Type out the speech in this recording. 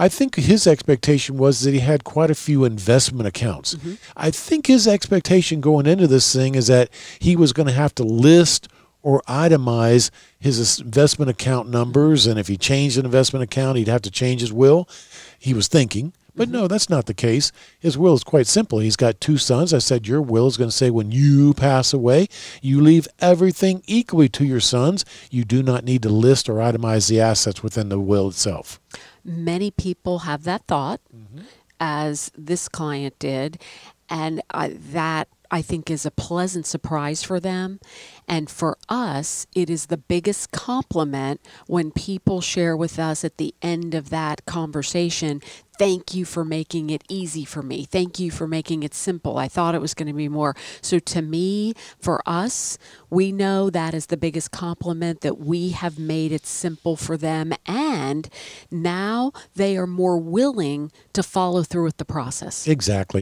I think his expectation was that he had quite a few investment accounts. Mm -hmm. I think his expectation going into this thing is that he was going to have to list or itemize his investment account numbers. And if he changed an investment account, he'd have to change his will. He was thinking. But mm-hmm. no, that's not the case. His will is quite simple. He's got two sons. I said, Your will is going to say, when you pass away, you leave everything equally to your sons. You do not need to list or itemize the assets within the will itself. Many people have that thought, mm-hmm. as this client did, and uh, that I think is a pleasant surprise for them. And for us, it is the biggest compliment when people share with us at the end of that conversation, thank you for making it easy for me. Thank you for making it simple. I thought it was going to be more. So to me, for us, we know that is the biggest compliment that we have made it simple for them. And now they are more willing to follow through with the process. Exactly.